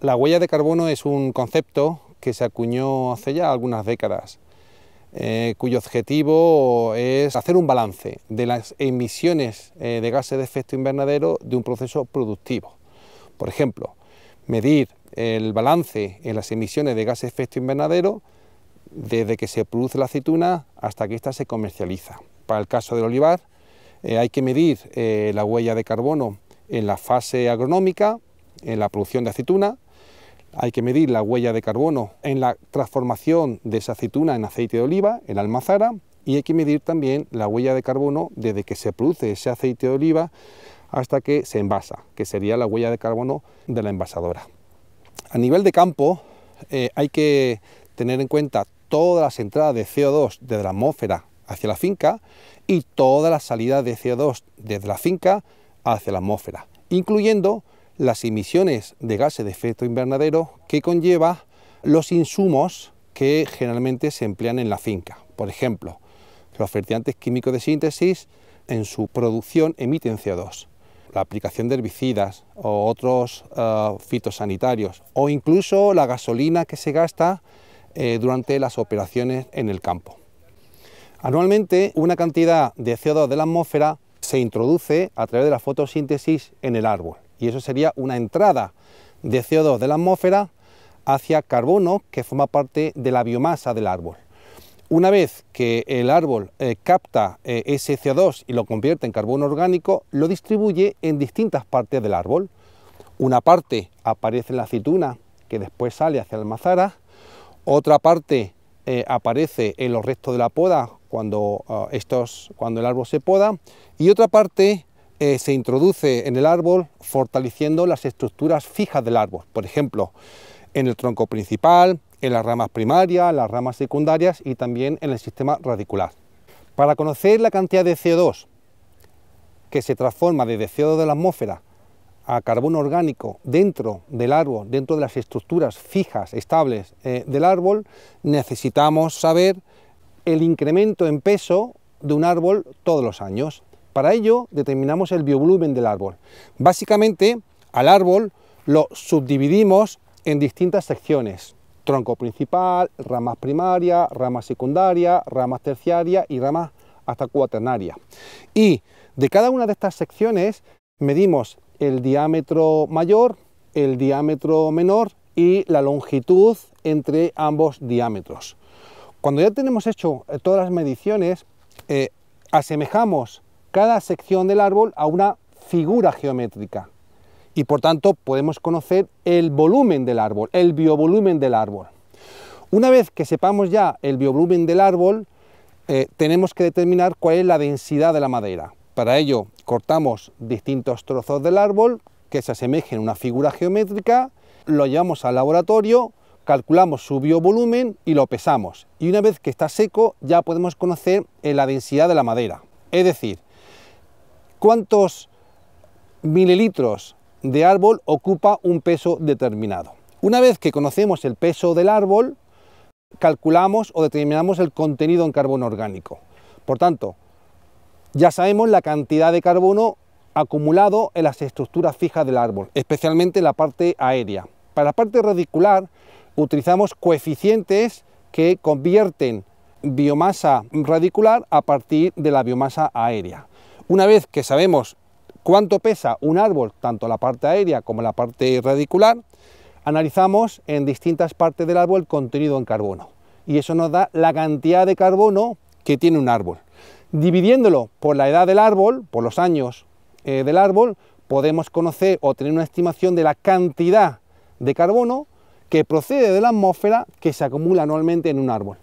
La huella de carbono es un concepto que se acuñó hace ya algunas décadas, eh, cuyo objetivo es hacer un balance de las emisiones eh, de gases de efecto invernadero de un proceso productivo. Por ejemplo, medir el balance en las emisiones de gases de efecto invernadero desde que se produce la aceituna hasta que ésta se comercializa. Para el caso del olivar, eh, hay que medir eh, la huella de carbono en la fase agronómica, en la producción de aceituna, hay que medir la huella de carbono en la transformación de esa aceituna en aceite de oliva, en almazara, y hay que medir también la huella de carbono desde que se produce ese aceite de oliva hasta que se envasa, que sería la huella de carbono de la envasadora. A nivel de campo, eh, hay que tener en cuenta todas las entradas de CO2 desde la atmósfera hacia la finca y todas las salidas de CO2 desde la finca hacia la atmósfera, incluyendo las emisiones de gases de efecto invernadero que conlleva los insumos que generalmente se emplean en la finca. Por ejemplo, los fertilizantes químicos de síntesis en su producción emiten CO2. La aplicación de herbicidas o otros eh, fitosanitarios o incluso la gasolina que se gasta eh, durante las operaciones en el campo. Anualmente, una cantidad de CO2 de la atmósfera se introduce a través de la fotosíntesis en el árbol y eso sería una entrada de CO2 de la atmósfera hacia carbono que forma parte de la biomasa del árbol. Una vez que el árbol eh, capta eh, ese CO2 y lo convierte en carbono orgánico, lo distribuye en distintas partes del árbol. Una parte aparece en la aceituna, que después sale hacia el almazara, otra parte eh, aparece en los restos de la poda cuando, ah, el árbol se poda y otra parte eh, se introduce en el árbol fortaleciendo las estructuras fijas del árbol, por ejemplo, en el tronco principal, en las ramas primarias, las ramas secundarias y también en el sistema radicular. Para conocer la cantidad de CO2 que se transforma desde CO2 de la atmósfera a carbono orgánico dentro del árbol, dentro de las estructuras fijas, estables eh, del árbol, necesitamos saber el incremento en peso de un árbol todos los años. Para ello determinamos el biovolumen del árbol. Básicamente al árbol lo subdividimos en distintas secciones. Tronco principal, ramas primarias, ramas secundaria, ramas terciarias y ramas hasta cuaternaria. Y de cada una de estas secciones medimos el diámetro mayor, el diámetro menor y la longitud entre ambos diámetros. Cuando ya tenemos hecho eh, todas las mediciones, eh, asemejamos cada sección del árbol a una figura geométrica y por tanto podemos conocer el volumen del árbol, el biovolumen del árbol. Una vez que sepamos ya el biovolumen del árbol, eh, tenemos que determinar cuál es la densidad de la madera. Para ello cortamos distintos trozos del árbol que se asemejen a una figura geométrica, lo llevamos al laboratorio, calculamos su biovolumen y lo pesamos. Y una vez que está seco ya podemos conocer eh, la densidad de la madera. Es decir, cuántos mililitros de árbol ocupa un peso determinado. Una vez que conocemos el peso del árbol, calculamos o determinamos el contenido en carbono orgánico. Por tanto, ya sabemos la cantidad de carbono acumulado en las estructuras fijas del árbol, especialmente la parte aérea. Para la parte radicular utilizamos coeficientes que convierten biomasa radicular a partir de la biomasa aérea. Una vez que sabemos cuánto pesa un árbol, tanto la parte aérea como la parte radicular, analizamos en distintas partes del árbol el contenido en carbono. Y eso nos da la cantidad de carbono que tiene un árbol. Dividiéndolo por la edad del árbol, por los años del árbol, podemos conocer o tener una estimación de la cantidad de carbono que procede de la atmósfera que se acumula anualmente en un árbol.